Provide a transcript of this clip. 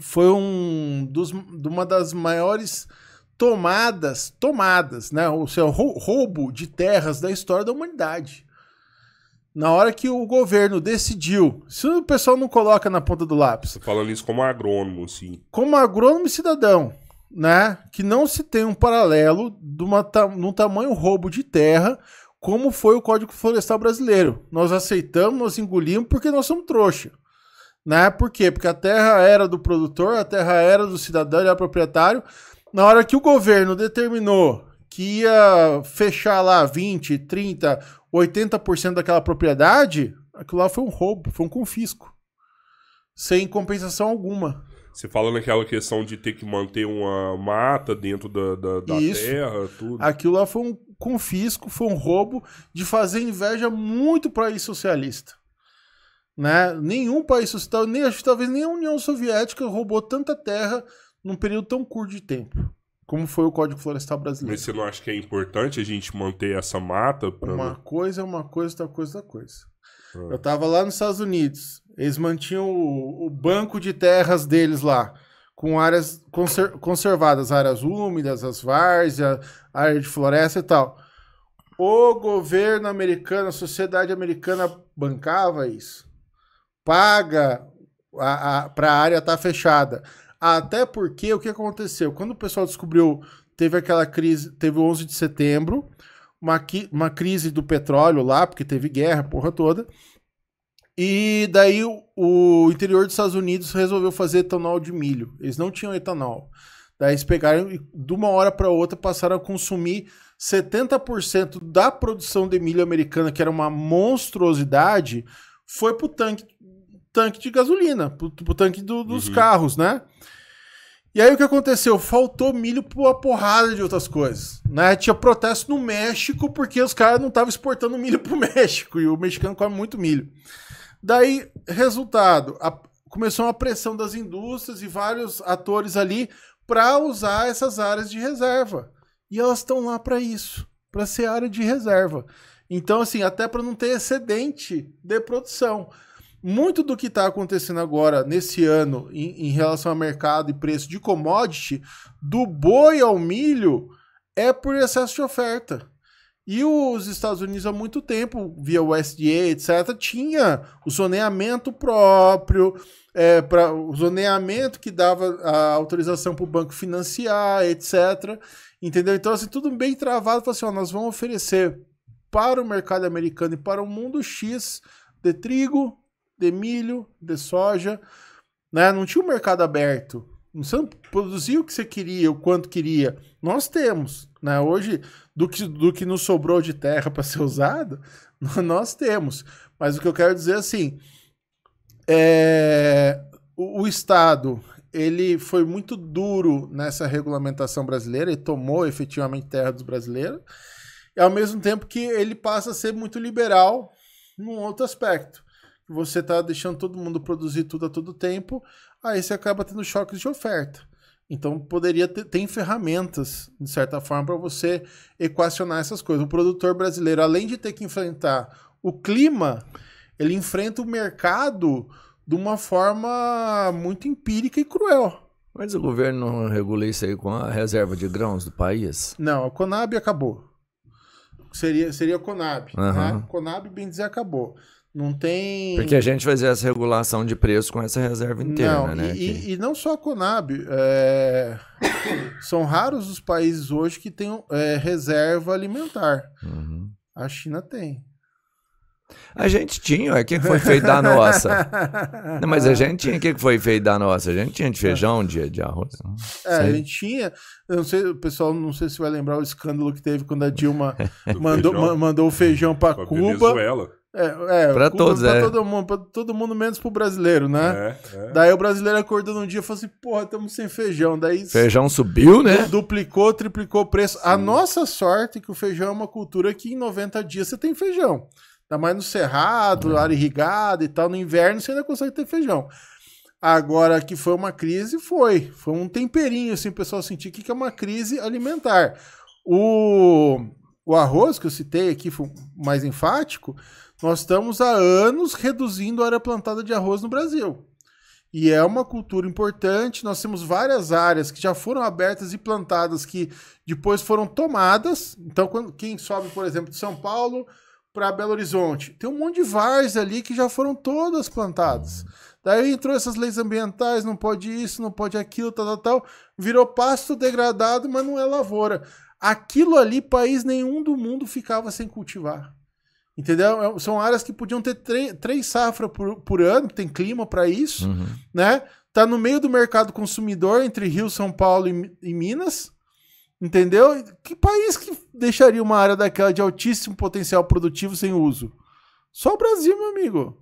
foi um dos, uma das maiores tomadas, tomadas, né? O seu roubo de terras da história da humanidade. Na hora que o governo decidiu, se o pessoal não coloca na ponta do lápis. Tô falando isso como agrônomo, sim. Como agrônomo e cidadão, né? Que não se tem um paralelo de uma, num tamanho roubo de terra como foi o Código Florestal Brasileiro. Nós aceitamos, nós engolimos porque nós somos trouxa. Né? Por quê? Porque a terra era do produtor, a terra era do cidadão, ele era proprietário. Na hora que o governo determinou que ia fechar lá 20, 30, 80% daquela propriedade, aquilo lá foi um roubo, foi um confisco. Sem compensação alguma. Você fala naquela questão de ter que manter uma mata dentro da, da, da Isso. terra, tudo. Aquilo lá foi um confisco, foi um roubo de fazer inveja muito para ir socialista. Né? Nenhum país social nem, acho que talvez nem a União Soviética roubou tanta terra num período tão curto de tempo como foi o Código Florestal Brasileiro. Mas você não acha que é importante a gente manter essa mata? Pra... Uma coisa é uma coisa, outra coisa é outra coisa. Ah. Eu estava lá nos Estados Unidos, eles mantinham o, o, banco de terras deles lá, com áreas conser conservadas, áreas úmidas, as várzeas, área de floresta e tal. O governo americano, a sociedade americana bancava isso paga para a área estar tá fechada. Até porque o que aconteceu? Quando o pessoal descobriu, teve aquela crise, teve o 11 de setembro, uma, uma crise do petróleo lá, porque teve guerra, porra toda. E daí o, o interior dos Estados Unidos resolveu fazer etanol de milho. Eles não tinham etanol. Daí eles pegaram e de uma hora para outra passaram a consumir 70% da produção de milho americana, que era uma monstruosidade, foi para o tanque tanque de gasolina, pro, pro tanque do, dos uhum. carros, né? E aí o que aconteceu? Faltou milho para uma porrada de outras coisas, né? Tinha protesto no México porque os caras não estavam exportando milho pro México e o mexicano come muito milho. Daí, resultado, a, começou uma pressão das indústrias e vários atores ali para usar essas áreas de reserva. E elas estão lá para isso, para ser área de reserva. Então, assim, até para não ter excedente de produção muito do que está acontecendo agora, nesse ano, em, em, relação ao mercado e preço de commodity, do boi ao milho, é por excesso de oferta. E os Estados Unidos, há muito tempo, via o USDA, etc., tinha o zoneamento próprio, é, pra, o zoneamento que dava a autorização para o banco financiar, etc. Entendeu? Então, assim, tudo bem travado. Falou assim, ó, nós vamos oferecer para o mercado americano e para o mundo X de trigo, de milho, de soja, né? Não tinha um mercado aberto. Você não produzia o que você queria, o quanto queria. Nós temos, né? Hoje, do que, do que nos sobrou de terra para ser usado, nós temos. Mas o que eu quero dizer é assim, é, o, o Estado ele foi muito duro nessa regulamentação brasileira e tomou efetivamente terra dos brasileiros, e ao mesmo tempo que ele passa a ser muito liberal num outro aspecto você está deixando todo mundo produzir tudo a todo tempo, aí você acaba tendo choques de oferta. Então poderia ter tem ferramentas, de certa forma, para você equacionar essas coisas. O produtor brasileiro, além de ter que enfrentar o clima, ele enfrenta o mercado de uma forma muito empírica e cruel. Mas o governo não regula isso aí com a reserva de grãos do país? Não, a Conab acabou seria, seria Conab. Uhum. Né? Conab, bem dizer, acabou. Não tem. Porque a gente fazia essa regulação de preço com essa reserva interna, não, né? E, que... e, não só a Conab. É... São raros os países hoje que têm é, reserva alimentar. Uhum. A China tem. A gente tinha, o que foi feito da nossa. Não, mas a gente tinha, o que foi feito da nossa? A gente tinha de feijão, de, de arroz. Né? É, a gente tinha. Eu não sei, o pessoal não sei se vai lembrar o escândalo que teve quando a Dilma mandou, mandou o feijão para Cuba. Venezuela. É, é para todos, pra é. todo mundo, pra todo mundo menos pro brasileiro, né? É, é. Daí o brasileiro acordou um dia e falou assim: porra, estamos sem feijão. Daí feijão subiu, né? Duplicou, triplicou o preço. Sim. A nossa sorte é que o feijão é uma cultura que em 90 dias você tem feijão. Ainda mais no cerrado, é. área irrigada e tal. No inverno você ainda consegue ter feijão. Agora que foi uma crise, foi. Foi um temperinho, assim, o pessoal sentir que é uma crise alimentar. O, o arroz que eu citei aqui, mais enfático, nós estamos há anos reduzindo a área plantada de arroz no Brasil. E é uma cultura importante. Nós temos várias áreas que já foram abertas e plantadas que depois foram tomadas. Então, quando, quem sobe, por exemplo, de São Paulo para Belo Horizonte. Tem um monte de vars ali que já foram todas plantadas. Daí entrou essas leis ambientais, não pode isso, não pode aquilo, tal, tal, tal. Virou pasto degradado, mas não é lavoura. Aquilo ali, país nenhum do mundo ficava sem cultivar. Entendeu? É, são áreas que podiam ter três safras por, por, ano, tem clima para isso, uhum. né? Tá no meio do mercado consumidor entre Rio, São Paulo e, e Minas, Entendeu? Que país que deixaria uma área daquela de altíssimo potencial produtivo sem uso? Só o Brasil, meu amigo.